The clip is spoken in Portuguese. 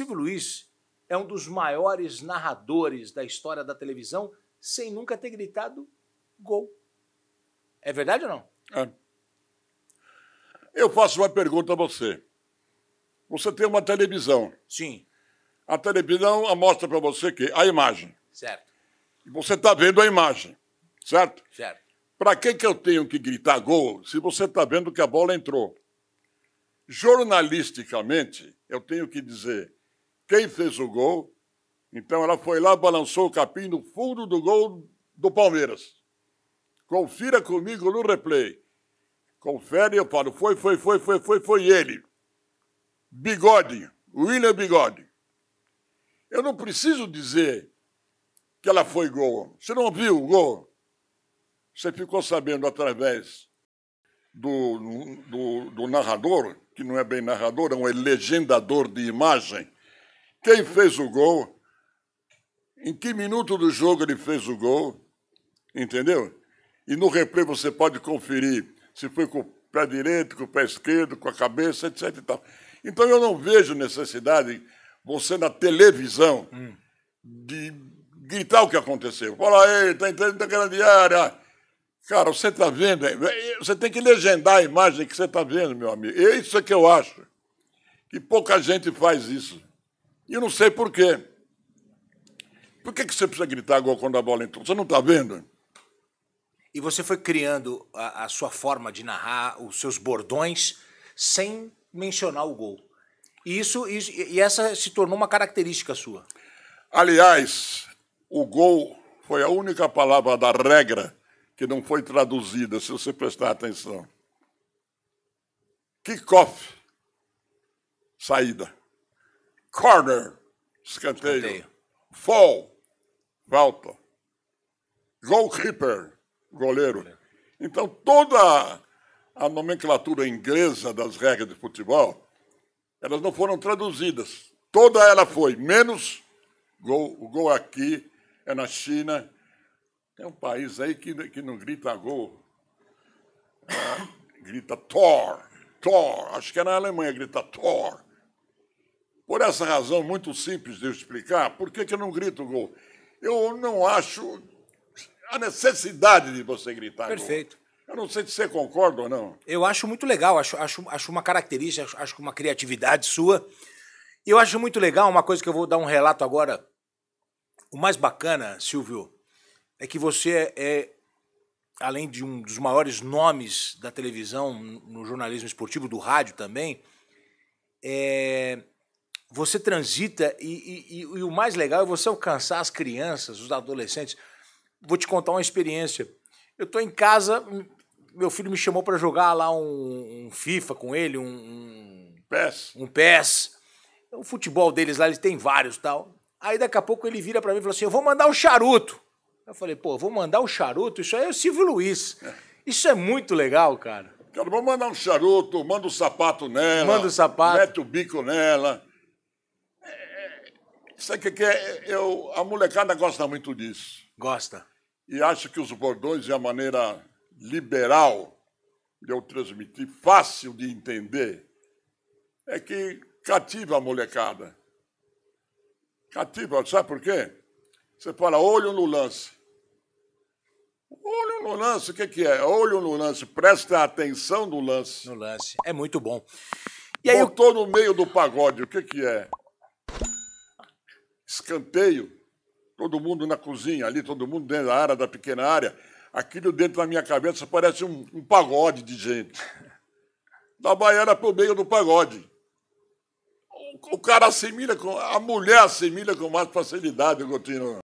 Silvio Luiz é um dos maiores narradores da história da televisão sem nunca ter gritado gol. É verdade ou não? É. Eu faço uma pergunta a você. Você tem uma televisão. Sim. A televisão mostra para você que a imagem. Certo. E você está vendo a imagem, certo? Certo. Para que, que eu tenho que gritar gol se você está vendo que a bola entrou? Jornalisticamente, eu tenho que dizer quem fez o gol. Então ela foi lá, balançou o capim no fundo do gol do Palmeiras. Confira comigo no replay. Confere, eu falo, foi, foi, foi, foi, foi, foi ele. Bigode, William Bigode. Eu não preciso dizer que ela foi gol. Você não viu o gol? Você ficou sabendo através do, do, do narrador, que não é bem narrador, é um legendador de imagem, quem fez o gol? Em que minuto do jogo ele fez o gol? Entendeu? E no replay você pode conferir se foi com o pé direito, com o pé esquerdo, com a cabeça, etc. Então eu não vejo necessidade você na televisão hum. de gritar o que aconteceu. Fala aí, está entrando na grande área. Cara, você está vendo, você tem que legendar a imagem que você está vendo, meu amigo. É isso que eu acho. Que pouca gente faz isso. E eu não sei por quê. Por que, que você precisa gritar gol quando a bola entrou? Você não está vendo? E você foi criando a, a, sua forma de narrar, os seus bordões, sem mencionar o gol. E, isso, isso, e essa se tornou uma característica sua. Aliás, o gol foi a única palavra da regra que não foi traduzida, se você prestar atenção. Kickoff, saída. Corner. Escanteio. Escanteio. Fall. Falta. Goalkeeper. Goleiro. Então, toda a nomenclatura inglesa das regras de futebol, elas não foram traduzidas. Toda ela foi, menos gol, o gol aqui, é na China. Tem um país aí que, que não grita gol, ah, grita Tor, Tor. Acho que é na Alemanha, grita Tor. Por essa razão muito simples de eu explicar, por que, que eu não grito gol? Eu não acho a necessidade de você gritar Perfeito. gol. Eu não sei se você concorda ou não. Eu acho muito legal, acho, acho, acho uma característica, acho, acho uma criatividade sua. E eu acho muito legal uma coisa que eu vou dar um relato agora. O mais bacana, Silvio, é que você é, é além de um dos maiores nomes da televisão, no jornalismo esportivo, do rádio também, é, você transita e, e, e, o mais legal é você alcançar as crianças, os adolescentes. Vou te contar uma experiência. Eu estou em casa, meu filho me chamou para jogar lá um, um, FIFA com ele, um, um PES. Um PES. O é futebol deles lá, eles têm vários tal. Aí daqui a pouco ele vira para mim e falou assim: Eu vou mandar um charuto. Eu falei: Pô, vou mandar um charuto? Isso aí é o Silvio Luiz. É. Isso é muito legal, cara. Cara, vou mandar um charuto, manda um sapato nela. Manda o um sapato. Mete o bico nela. Sabe o que, é? Eu, a molecada gosta muito disso. Gosta. E acho que os bordões é a maneira liberal de eu transmitir, fácil de entender, é que cativa a molecada. Cativa, sabe por quê? Você fala olho no lance. Olho no lance, o que, que é? Olho no lance, presta atenção no lance. No lance, é muito bom. E aí, Botou eu... no meio do pagode, o que, que é? escanteio, todo mundo na cozinha ali, todo mundo dentro da área, da pequena área. Aquilo dentro da minha cabeça parece um, um pagode de gente. Da baiana para o meio do pagode. O, o cara assimila, com, a mulher assimila com mais facilidade, Gotino.